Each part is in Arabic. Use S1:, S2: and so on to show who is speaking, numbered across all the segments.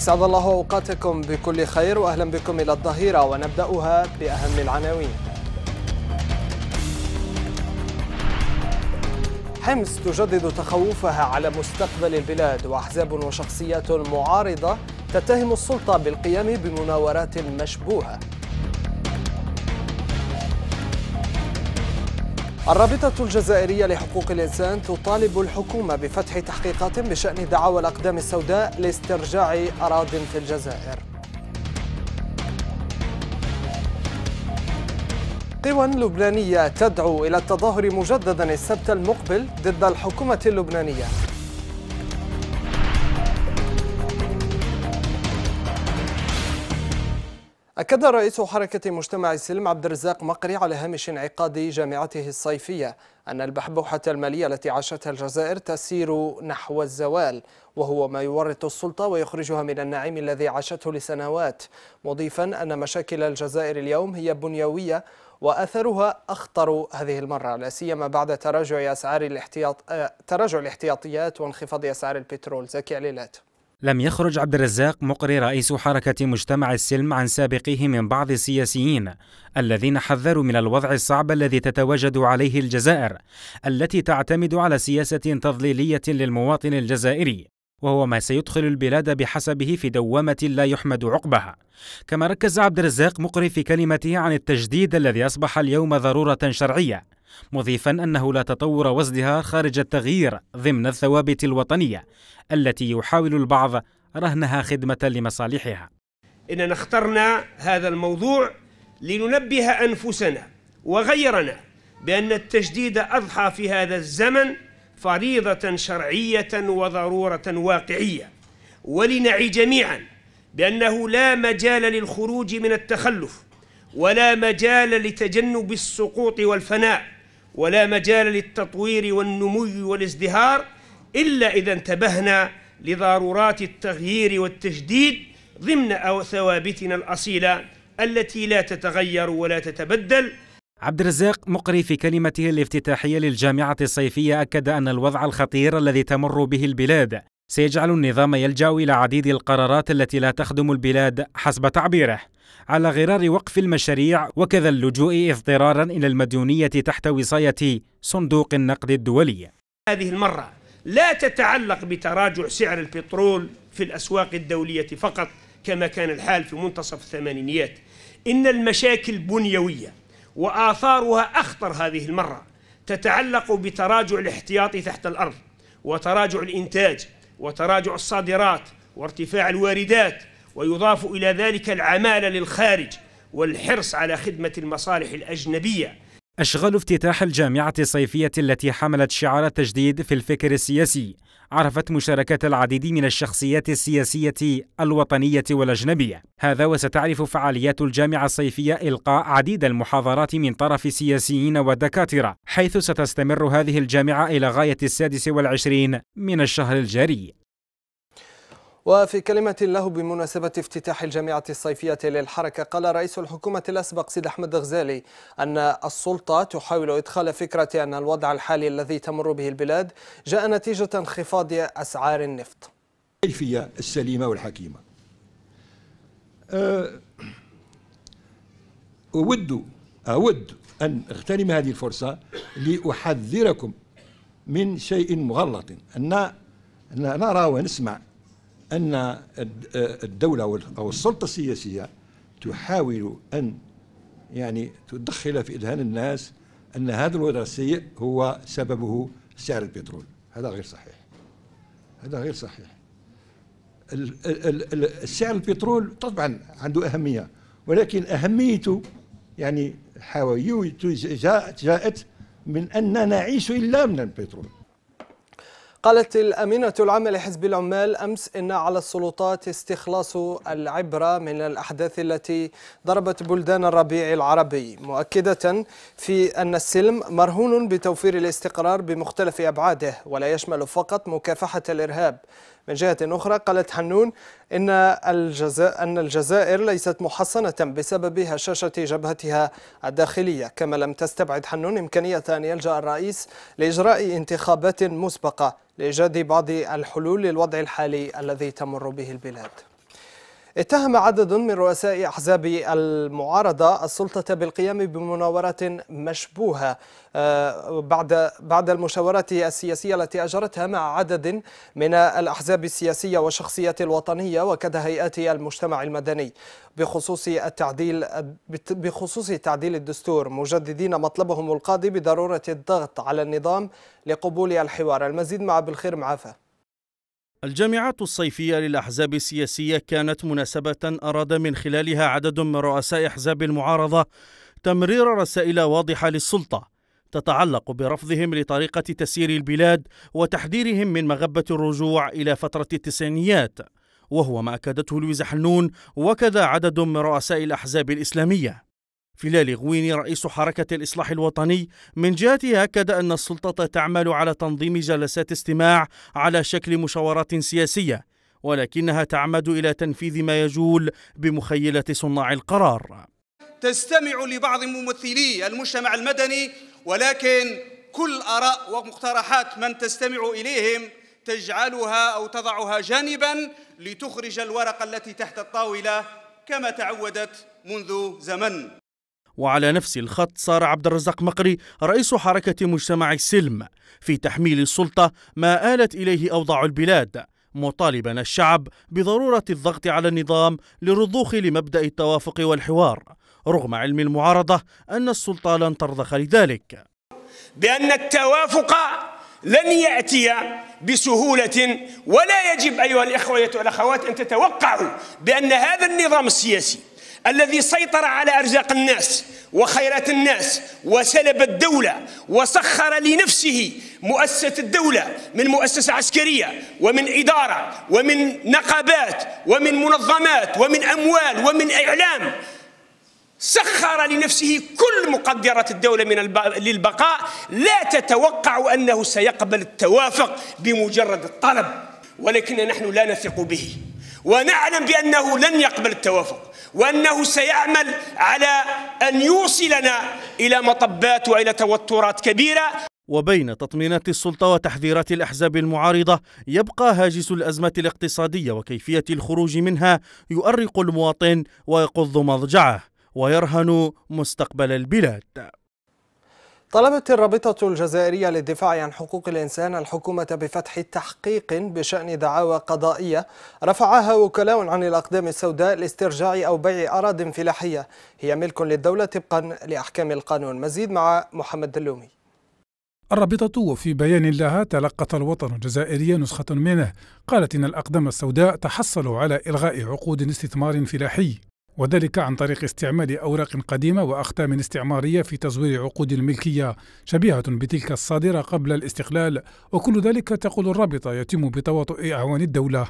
S1: أسعد الله أوقاتكم بكل خير وأهلا بكم إلى الظهيرة ونبدأها بأهم العناوين حمص تجدد تخوفها على مستقبل البلاد وأحزاب وشخصيات معارضة تتهم السلطة بالقيام بمناورات مشبوهة الرابطة الجزائرية لحقوق الإنسان تطالب الحكومة بفتح تحقيقات بشأن دعاوى الأقدام السوداء لاسترجاع أراض في الجزائر قوى لبنانية تدعو إلى التظاهر مجددا السبت المقبل ضد الحكومة اللبنانية أكد رئيس حركة مجتمع السلم عبد الرزاق مقري على هامش انعقاد جامعته الصيفية أن البحبوحة المالية التي عاشتها الجزائر تسير نحو الزوال وهو ما يورط السلطة ويخرجها من النعيم الذي عاشته لسنوات مضيفا أن مشاكل الجزائر اليوم هي بنيوية وأثرها أخطر هذه المرة لا سيما بعد تراجع أسعار الاحتياط آه، تراجع الاحتياطيات وانخفاض أسعار البترول زكي عليلات
S2: لم يخرج عبد الرزاق مقري رئيس حركة مجتمع السلم عن سابقيه من بعض السياسيين الذين حذروا من الوضع الصعب الذي تتواجد عليه الجزائر التي تعتمد على سياسة تضليلية للمواطن الجزائري وهو ما سيدخل البلاد بحسبه في دوامة لا يحمد عقبها كما ركز عبد الرزاق مقري في كلمته عن التجديد الذي أصبح اليوم ضرورة شرعية مضيفا أنه لا تطور وازدهار خارج التغيير ضمن الثوابت الوطنية التي يحاول البعض رهنها خدمة لمصالحها
S3: إننا اخترنا هذا الموضوع لننبه أنفسنا وغيرنا بأن التجديد أضحى في هذا الزمن فريضة شرعية وضرورة واقعية ولنعي جميعا بأنه لا مجال للخروج من التخلف ولا مجال لتجنب السقوط والفناء ولا مجال للتطوير والنمو والازدهار إلا إذا انتبهنا لضرورات التغيير والتجديد ضمن أو ثوابتنا
S2: الأصيلة التي لا تتغير ولا تتبدل عبد الرزاق مقري في كلمته الافتتاحية للجامعة الصيفية أكد أن الوضع الخطير الذي تمر به البلاد سيجعل النظام يلجأ إلى عديد القرارات التي لا تخدم البلاد حسب تعبيره على غرار وقف المشاريع وكذا اللجوء اضطرارا إلى المديونية تحت وصاية صندوق النقد الدولي
S3: هذه المرة لا تتعلق بتراجع سعر البترول في الأسواق الدولية فقط كما كان الحال في منتصف الثمانينيات إن المشاكل بنيوية وآثارها أخطر هذه المرة تتعلق بتراجع الاحتياطي تحت الأرض وتراجع الإنتاج وتراجع الصادرات وارتفاع الواردات ويضاف إلى ذلك العمالة للخارج والحرص على خدمة المصالح الأجنبية
S2: أشغال افتتاح الجامعة الصيفية التي حملت شعار التجديد في الفكر السياسي عرفت مشاركة العديد من الشخصيات السياسية الوطنية والأجنبية هذا وستعرف فعاليات الجامعة الصيفية إلقاء عديد المحاضرات من طرف سياسيين ودكاترة حيث ستستمر هذه الجامعة إلى غاية السادس والعشرين من الشهر الجاري
S1: وفي كلمة له بمناسبة افتتاح الجامعة الصيفية للحركة قال رئيس الحكومة الأسبق سيد أحمد الغزالي أن السلطة تحاول إدخال فكرة أن الوضع الحالي الذي تمر به البلاد جاء نتيجة انخفاض أسعار النفط
S4: الكيفية السليمة والحكيمة أه، أود أود أن أغتنم هذه الفرصة لأحذركم من شيء مغلط أن نرى ونسمع أن الدولة أو السلطة السياسية تحاول أن يعني تدخل في إذهان الناس أن هذا الوضع السيء هو سببه سعر البترول هذا غير صحيح هذا غير صحيح سعر البترول طبعا عنده أهمية ولكن أهميته يعني حاويته جاءت من أننا نعيش إلا من البترول
S1: قالت الأمينة العامة لحزب العمال أمس إن على السلطات استخلاص العبرة من الأحداث التي ضربت بلدان الربيع العربي مؤكدة في أن السلم مرهون بتوفير الاستقرار بمختلف أبعاده ولا يشمل فقط مكافحة الإرهاب من جهة أخرى قالت حنون إن, الجزائر أن الجزائر ليست محصنة بسبب هشاشة جبهتها الداخلية كما لم تستبعد حنون إمكانية أن يلجأ الرئيس لإجراء انتخابات مسبقة لإيجاد بعض الحلول للوضع الحالي الذي تمر به البلاد اتهم عدد من رؤساء أحزاب المعارضة السلطة بالقيام بمناورات مشبوهة آه، بعد بعد المشاورات السياسية التي أجرتها مع عدد من الأحزاب السياسية والشخصيات الوطنية وكذا هيئات المجتمع المدني بخصوص التعديل بخصوص تعديل الدستور مجددين مطلبهم القاضي بضرورة الضغط على النظام لقبول الحوار المزيد مع بالخير معافه
S5: الجامعات الصيفية للأحزاب السياسية كانت مناسبة أراد من خلالها عدد من رؤساء أحزاب المعارضة تمرير رسائل واضحة للسلطة تتعلق برفضهم لطريقة تسيير البلاد وتحذيرهم من مغبة الرجوع إلى فترة التسعينيات وهو ما أكدته لويزا حنون وكذا عدد من رؤساء الأحزاب الإسلامية فلال غويني رئيس حركة الإصلاح الوطني من جهته أكد أن السلطة تعمل على تنظيم جلسات استماع على شكل مشاورات سياسية ولكنها تعمد إلى تنفيذ ما يجول بمخيلة صناع القرار تستمع لبعض ممثلي المجتمع المدني ولكن كل آراء ومقترحات من تستمع إليهم تجعلها أو تضعها جانبا لتخرج الورقة التي تحت الطاولة كما تعودت منذ زمن وعلى نفس الخط صار عبد الرزاق مقري رئيس حركة مجتمع السلم في تحميل السلطة ما آلت إليه أوضاع البلاد مطالبا الشعب بضرورة الضغط على النظام للرضوخ لمبدأ التوافق والحوار رغم علم المعارضة أن السلطة لن ترضخ لذلك بأن التوافق لن يأتي
S3: بسهولة ولا يجب أيها الإخوة والأخوات أن تتوقعوا بأن هذا النظام السياسي الذي سيطر على أرزاق الناس وخيرات الناس وسلب الدولة وسخر لنفسه مؤسسة الدولة من مؤسسة عسكرية ومن إدارة ومن نقابات ومن منظمات ومن أموال ومن إعلام سخر لنفسه كل مقدرات الدولة من الب... للبقاء لا تتوقع أنه سيقبل التوافق بمجرد الطلب ولكن نحن لا نثق به ونعلم بأنه لن يقبل التوافق وأنه سيعمل على أن يوصلنا
S5: إلى مطبات وإلى توترات كبيرة وبين تطمينات السلطة وتحذيرات الأحزاب المعارضة يبقى هاجس الأزمة الاقتصادية وكيفية الخروج منها يؤرق المواطن ويقض مضجعه ويرهن مستقبل البلاد
S1: طلبت الرابطة الجزائرية للدفاع عن حقوق الإنسان الحكومة بفتح تحقيق بشأن دعاوى قضائية رفعها وكلاء عن الأقدام السوداء لاسترجاع أو بيع أراض فلاحية هي ملك للدولة طبقا لأحكام القانون مزيد مع محمد دلومي
S6: الرابطة وفي بيان لها تلقت الوطن الجزائري نسخة منه قالت إن الأقدام السوداء تحصلوا على إلغاء عقود استثمار فلاحي وذلك عن طريق استعمال أوراق قديمة وأختام استعمارية في تزوير عقود الملكية شبيهة بتلك الصادرة قبل الاستقلال وكل ذلك تقول الرابطة يتم بتواطؤ أعوان الدولة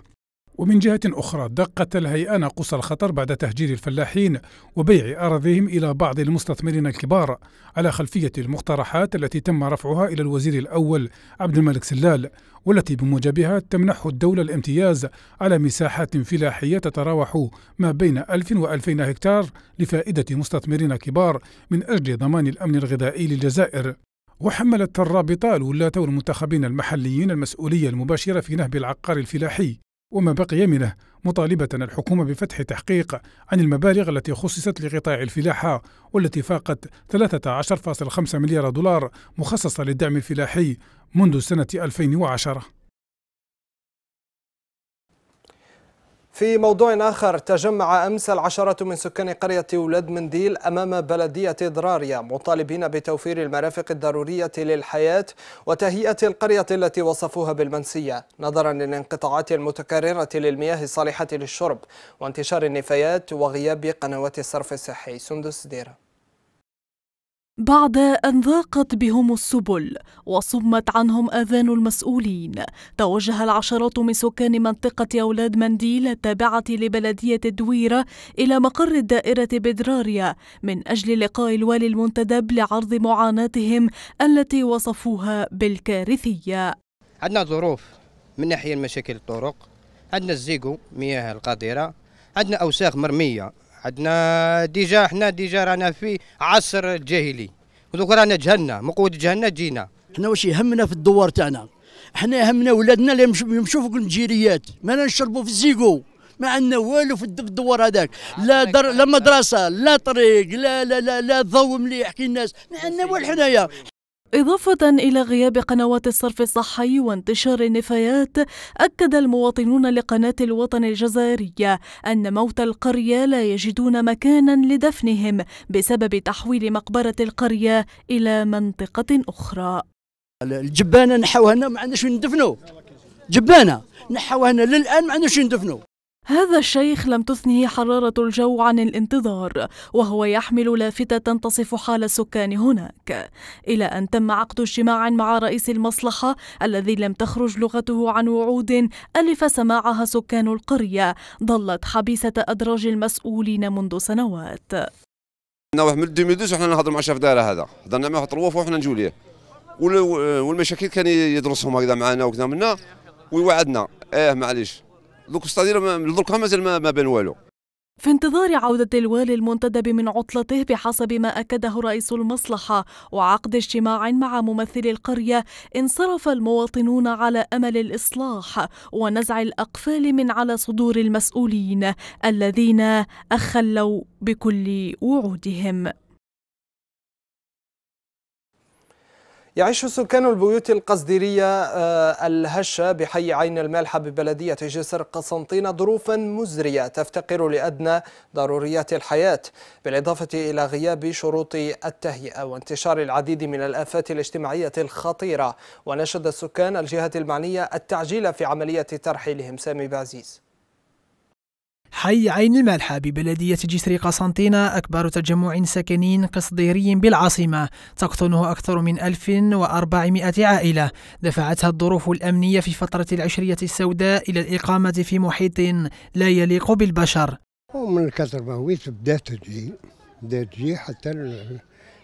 S6: ومن جهة أخرى دقت الهيئة ناقوس الخطر بعد تهجير الفلاحين وبيع أراضيهم إلى بعض المستثمرين الكبار على خلفية المقترحات التي تم رفعها إلى الوزير الأول عبد الملك سلال والتي بموجبها تمنح الدولة الامتياز على مساحات فلاحية تتراوح ما بين 1000 و 2000 هكتار لفائدة مستثمرين كبار من أجل ضمان الأمن الغذائي للجزائر وحملت الرابطة الولاة والمنتخبين المحليين المسؤولية المباشرة في نهب العقار الفلاحي وما بقي منه مطالبة الحكومة بفتح تحقيق عن المبالغ التي خصصت لقطاع الفلاحة والتي فاقت 13.5 مليار دولار مخصصة للدعم الفلاحي منذ سنة 2010 في موضوع آخر
S1: تجمع أمس العشرة من سكان قرية ولاد منديل أمام بلدية ضراريا مطالبين بتوفير المرافق الضرورية للحياة وتهيئة القرية التي وصفوها بالمنسية نظرا للانقطاعات المتكررة للمياه الصالحة للشرب وانتشار النفايات وغياب قنوات الصرف الصحي سندس ديره
S7: بعد أن ضاقت بهم السبل وصمت عنهم آذان المسؤولين توجه العشرات من سكان منطقة أولاد منديل التابعة لبلدية الدويرة إلى مقر الدائرة بدراريا من أجل لقاء الوالي المنتدب لعرض معاناتهم التي وصفوها بالكارثية
S8: عندنا ظروف من ناحية مشاكل الطرق عندنا الزيقو مياه القذرة عندنا أوساخ مرمية عندنا ديجا حنا ديجا رانا في عصر الجاهلي
S5: ودوك رانا جهنا من قوه جهنا جينا حنا واش يهمنا في الدوار تاعنا حنا يهمنا ولادنا اللي يمشوا فوق المجيريات ما نشربوا في الزيكو ما عندنا والو في الدوار هذاك لا در لا مدرسه لا طريق لا لا لا لا ضو مليح كي
S7: الناس ما عندنا والو حنايا إضافة إلى غياب قنوات الصرف الصحي وانتشار النفايات، أكد المواطنون لقناة الوطن الجزائرية أن موت القرية لا يجدون مكانا لدفنهم بسبب تحويل مقبرة القرية إلى منطقة
S5: أخرى. الجبانة نحوها هنا ما عندناش وين ندفنوا. جبانة نحوها هنا للآن ما عندناش وين ندفنوا. هذا الشيخ لم
S7: تثنه حرارة الجو عن الانتظار، وهو يحمل لافتة تصف حال السكان هناك، إلى أن تم عقد اجتماع مع رئيس المصلحة الذي لم تخرج لغته عن وعود ألف سماعها سكان القرية، ظلت حبيسة أدراج المسؤولين منذ سنوات.
S9: نوح من 2012 وحنا نهضر مع شاف دايره هذا، هضرنا معه طروف وحنا نجولية والمشاكل كان يدرسهم هكذا معنا وكذا منا ويوعدنا، ايه معليش. دوك ستادير درك مازال ما بان والو
S7: في انتظار عودة الوالي المنتدب من عطلته بحسب ما أكده رئيس المصلحة وعقد اجتماع مع ممثل القرية انصرف المواطنون على أمل الإصلاح ونزع الأقفال من على صدور المسؤولين الذين أخلوا بكل وعودهم
S1: يعيش سكان البيوت القصديرية آه، الهشة بحي عين المالحة ببلدية جسر قسنطينة ظروفا مزرية تفتقر لأدنى ضروريات الحياة بالإضافة إلى غياب شروط التهيئة وانتشار العديد من الآفات الاجتماعية الخطيرة ونشد السكان الجهات المعنية التعجيل في عملية ترحيلهم سامي بعزيز
S8: حي عين المالحة ببلدية جسر قسنطينة أكبر تجمع سكني قصديري بالعاصمة تقطنه أكثر من 1400 عائلة دفعتها الظروف الأمنية في فترة العشرية السوداء إلى الإقامة في محيط لا يليق بالبشر
S4: ومن الكثر ما هو بدات تجي بدات تجي حتى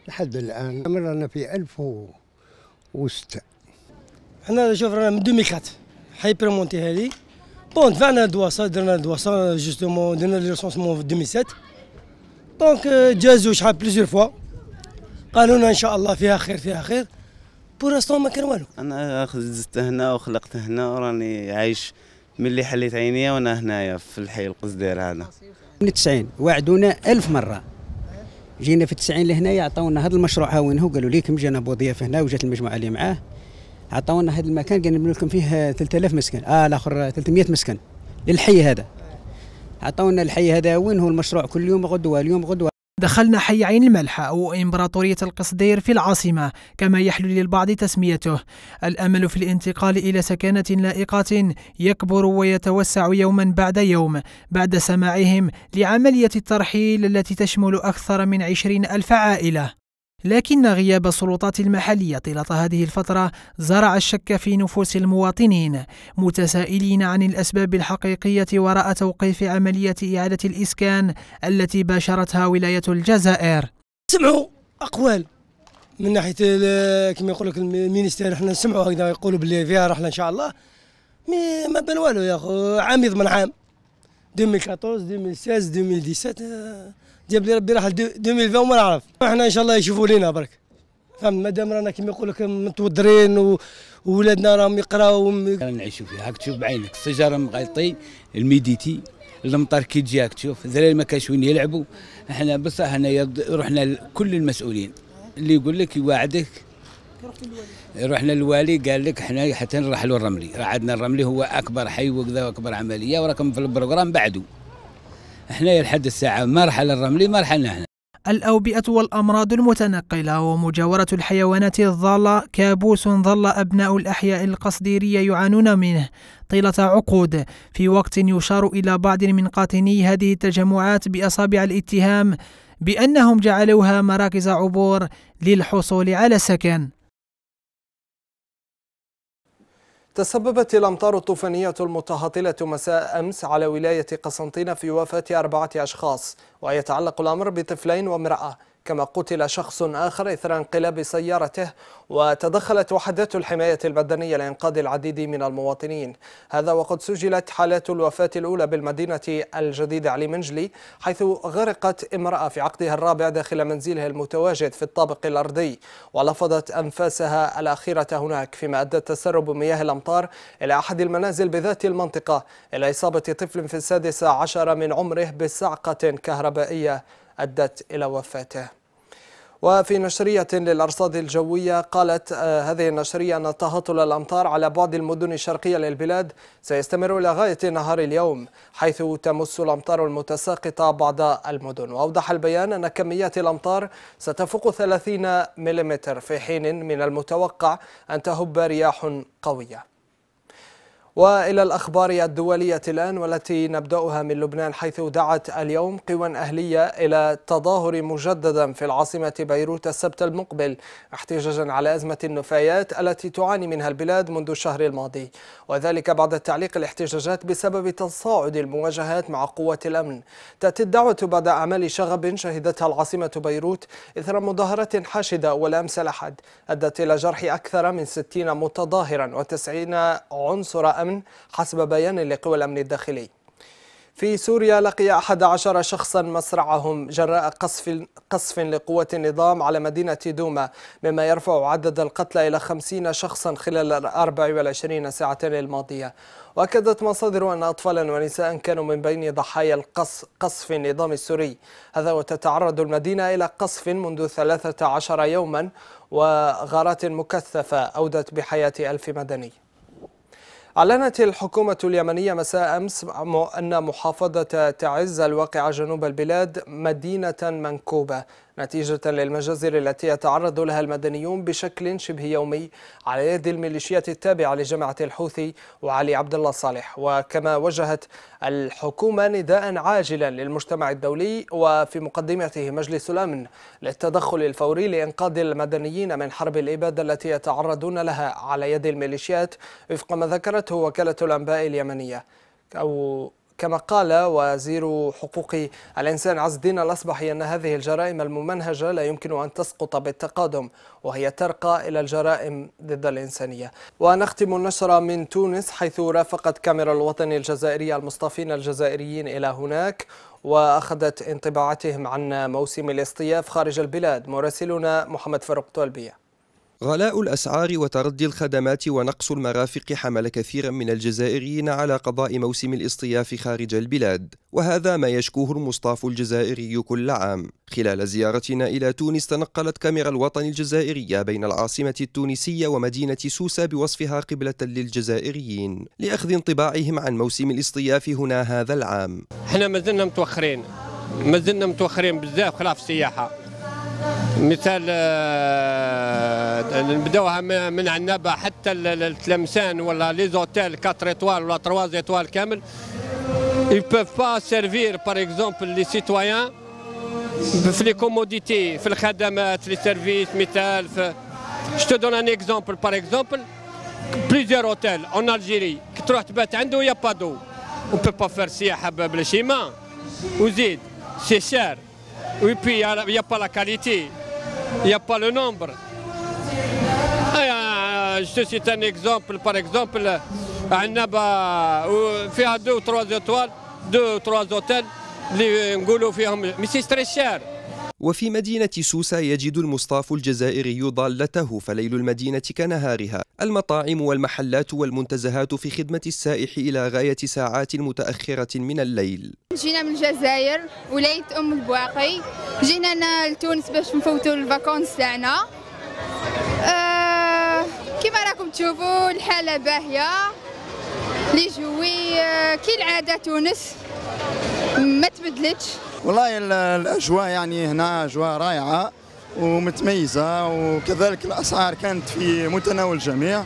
S4: لحد
S9: الآن مرنا في 1006 احنا شوف رانا من 2004 حي بريمونتي هذه بون دفعنا دواسا درنا دواسا جوستومون درنا لي ريسونسمون في 2007 دونك جازو شحال بليزيور فوا قالوا لنا ان شاء الله فيها خير فيها خير بور ما كان والو
S5: انا زدت هنا وخلقت هنا وراني عايش ملي حليت عينيا وانا هنايا في الحي القزدير هذا
S8: من 90 وعدونا ألف مره جينا في 90 لهنايا عطاونا هذا المشروع ها وين هو قالوا ليكم جانا بوضيف هنا وجات المجموعه اللي معاه عطاونا هذا المكان قال نبني لكم فيه 3000 مسكن اه الاخر 300 مسكن للحي هذا عطاونا الحي هذا وين هو المشروع كل يوم غدوه اليوم غدوه دخلنا حي عين الملح أو إمبراطورية القصدير في العاصمة كما يحلو للبعض تسميته الأمل في الانتقال إلى سكنة لائقة يكبر ويتوسع يوما بعد يوم بعد سماعهم لعملية الترحيل التي تشمل أكثر من عشرين ألف عائلة لكن غياب السلطات المحلية طيلة هذه الفترة زرع الشك في نفوس المواطنين متسائلين عن الأسباب الحقيقية وراء توقيف عملية إعادة الإسكان التي باشرتها ولاية الجزائر
S9: سمعوا أقوال من ناحية كما يقول لك المينستير احنا نسمعوا هكذا يقولوا باللي فيها رحلة إن شاء الله مي ما بان والو يا أخو عام يضمن عام 2014 2016 2017 جاب لي ربي راح 2020 وما نعرف احنا ان شاء الله يشوفوا لينا برك فهمت مادام رانا كيما يقول لك متوضرين وولادنا راهم يقراو
S2: نعيشوا فيها هاك تشوف بعينك السجارة مغيطي الميديتي المطر كي تجي هاك تشوف الدراري ما كانش وين يلعبوا احنا بصح هنايا رحنا لكل المسؤولين اللي يقول لك يواعدك رحنا للوالي قال لك احنا حتى نرحلوا الرملي راه عندنا الرملي هو اكبر حي وكذا واكبر عمليه وراكم في البروغرام بعده حنايا لحد الساعه مرحله الرملي مرحله احنا
S8: الأوبئة والأمراض المتنقلة ومجاورة الحيوانات الضالة كابوس ظل أبناء الأحياء القصديرية يعانون منه طيلة عقود في وقت يشار إلى بعض من قاطني هذه التجمعات بأصابع الاتهام بأنهم جعلوها مراكز عبور للحصول على سكن
S1: تسببت الأمطار الطوفانية المتهطلة مساء أمس على ولاية قسنطينة في وفاة أربعة أشخاص ويتعلق الأمر بطفلين وامرأة كما قتل شخص آخر إثر انقلاب سيارته وتدخلت وحدات الحماية البدنية لإنقاذ العديد من المواطنين هذا وقد سجلت حالات الوفاة الأولى بالمدينة الجديدة علي منجلي حيث غرقت امرأة في عقدها الرابع داخل منزلها المتواجد في الطابق الأرضي ولفظت أنفاسها الأخيرة هناك فيما أدى تسرب مياه الأمطار إلى أحد المنازل بذات المنطقة إلى إصابة طفل في السادسة عشر من عمره بصعقة كهربائية أدت إلى وفاته وفي نشرية للأرصاد الجوية قالت آه، هذه النشرية أن تهطل الأمطار على بعض المدن الشرقية للبلاد سيستمر إلى غاية نهار اليوم حيث تمس الأمطار المتساقطة بعض المدن وأوضح البيان أن كميات الأمطار ستفوق 30 ملم في حين من المتوقع أن تهب رياح قوية وإلى الأخبار الدولية الآن والتي نبدأها من لبنان حيث دعت اليوم قوى أهلية إلى تظاهر مجددا في العاصمة بيروت السبت المقبل احتجاجا على أزمة النفايات التي تعاني منها البلاد منذ الشهر الماضي وذلك بعد تعليق الاحتجاجات بسبب تصاعد المواجهات مع قوة الأمن تأتي الدعوة بعد أعمال شغب شهدتها العاصمة بيروت إثر مظاهرة حاشدة والأمس الأحد أدت إلى جرح أكثر من 60 متظاهرا و90 عنصر أمن الأمن حسب بيان لقوى الأمن الداخلي في سوريا لقي 11 شخصا مصرعهم جراء قصف قصف لقوة النظام على مدينة دوما مما يرفع عدد القتلى إلى 50 شخصا خلال 24 ساعة الماضية وأكدت مصادر أن أطفالا ونساء كانوا من بين ضحايا قصف النظام السوري هذا وتتعرض المدينة إلى قصف منذ 13 يوما وغارات مكثفة أودت بحياة ألف مدني أعلنت الحكومة اليمنية مساء أمس أن محافظة تعز الواقعة جنوب البلاد مدينة منكوبة نتيجة للمجازر التي يتعرض لها المدنيون بشكل شبه يومي على يد الميليشيات التابعة لجماعة الحوثي وعلي عبد الله صالح وكما وجهت الحكومة نداء عاجلا للمجتمع الدولي وفي مقدمته مجلس الأمن للتدخل الفوري لإنقاذ المدنيين من حرب الإبادة التي يتعرضون لها على يد الميليشيات وفق ما ذكرته وكالة الأنباء اليمنية أو كما قال وزير حقوق الإنسان عز الدين الأصبحي أن هذه الجرائم الممنهجة لا يمكن أن تسقط بالتقادم وهي ترقى إلى الجرائم ضد الإنسانية ونختم النشرة من تونس حيث رافقت كاميرا الوطني الجزائري المصطفين الجزائريين إلى هناك وأخذت انطباعاتهم عن موسم الاصطياف خارج البلاد مراسلنا محمد فاروق طلبيه
S9: غلاء الأسعار وتردي الخدمات ونقص المرافق حمل كثيرا من الجزائريين على قضاء موسم الاصطياف خارج البلاد وهذا ما يشكوه المصطاف الجزائري كل عام خلال زيارتنا إلى تونس تنقلت كاميرا الوطن الجزائرية بين العاصمة التونسية ومدينة سوسة بوصفها قبلة للجزائريين لأخذ انطباعهم عن موسم الاصطياف هنا هذا العام احنا ما زلنا
S4: متوخرين ما زلنا متوخرين بزاف خلاف السياحة مثال نبداوها آه، من عنابه حتى التلمسان ولا لي زوتيل 4 ايطوال ولا 3 ايطوال كامل ils peuvent pas servir par exemple les citoyens في لي كوموديتي في الخدمات في السيرفيس مثال في je te donne un exemple par exemple plusieurs hôtels en Algérie كي تروح تبات عنده يا با دو on peut pas faire سياحه بلا شيما وزيد سي شير وي بي يا با لا كاليتي Il n'y a pas le nombre. Je te cite un exemple, par exemple, عندنا فيها 2 و 3 étoiles 2 و 3 اوتيل اللي نقولوا فيهم مي سي تري شير
S9: وفي مدينة سوسة يجد المصطاف الجزائري ضالته فليل المدينة كنهارها المطاعم والمحلات والمنتزهات في خدمة السائح إلى غاية ساعات متأخرة من الليل
S5: جينا من الجزائر ولاية أم البواقي جينا لتونس باش نفوتوا الفاكونس تاعنا أه كما راكم تشوفوا الحالة باهية لي جوي آه، كي العادة تونس ما تبدلتش والله الاجواء يعني هنا اجواء رائعه ومتميزه وكذلك الاسعار كانت في متناول الجميع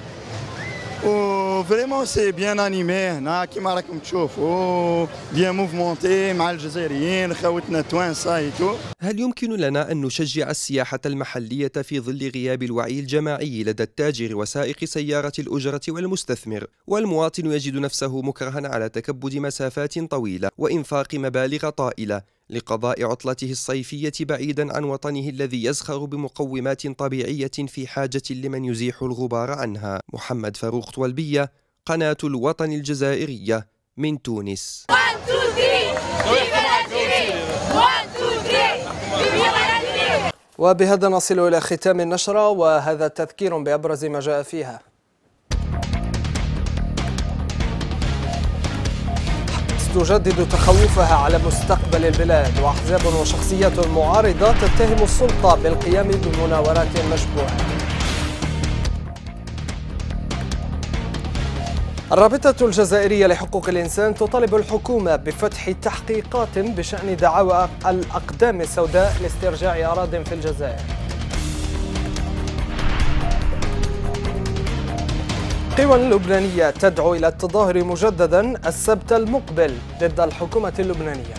S5: و فريمون سي بيان انيمي هنا كيما راكم تشوفوا بيان موفمونتي مع
S9: الجزائريين خوتنا التوانسه ايتو هل يمكن لنا ان نشجع السياحه المحليه في ظل غياب الوعي الجماعي لدى التاجر وسائق سياره الاجره والمستثمر والمواطن يجد نفسه مكرها على تكبد مسافات طويله وانفاق مبالغ طائله لقضاء عطلته الصيفية بعيدا عن وطنه الذي يزخر بمقومات طبيعية في حاجة لمن يزيح الغبار عنها محمد فاروق طولبية قناة الوطن الجزائرية من تونس وبهذا نصل إلى
S1: ختام النشرة وهذا تذكير بأبرز ما جاء فيها تجدد تخوفها على مستقبل البلاد وأحزاب وشخصيات معارضة تتهم السلطة بالقيام بمناورات مشبوهة الرابطة الجزائرية لحقوق الإنسان تطالب الحكومة بفتح تحقيقات بشأن دعاوى الأقدام السوداء لاسترجاع أراض في الجزائر قوى لبنانية تدعو إلى التظاهر مجددا السبت المقبل ضد الحكومة اللبنانية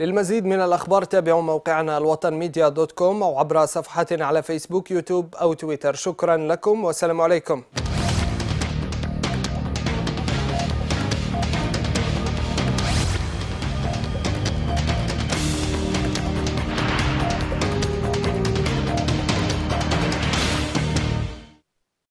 S1: للمزيد من الأخبار تابعوا موقعنا الوطن ميديا دوت كوم أو عبر صفحتنا على فيسبوك يوتيوب أو تويتر شكرا لكم والسلام عليكم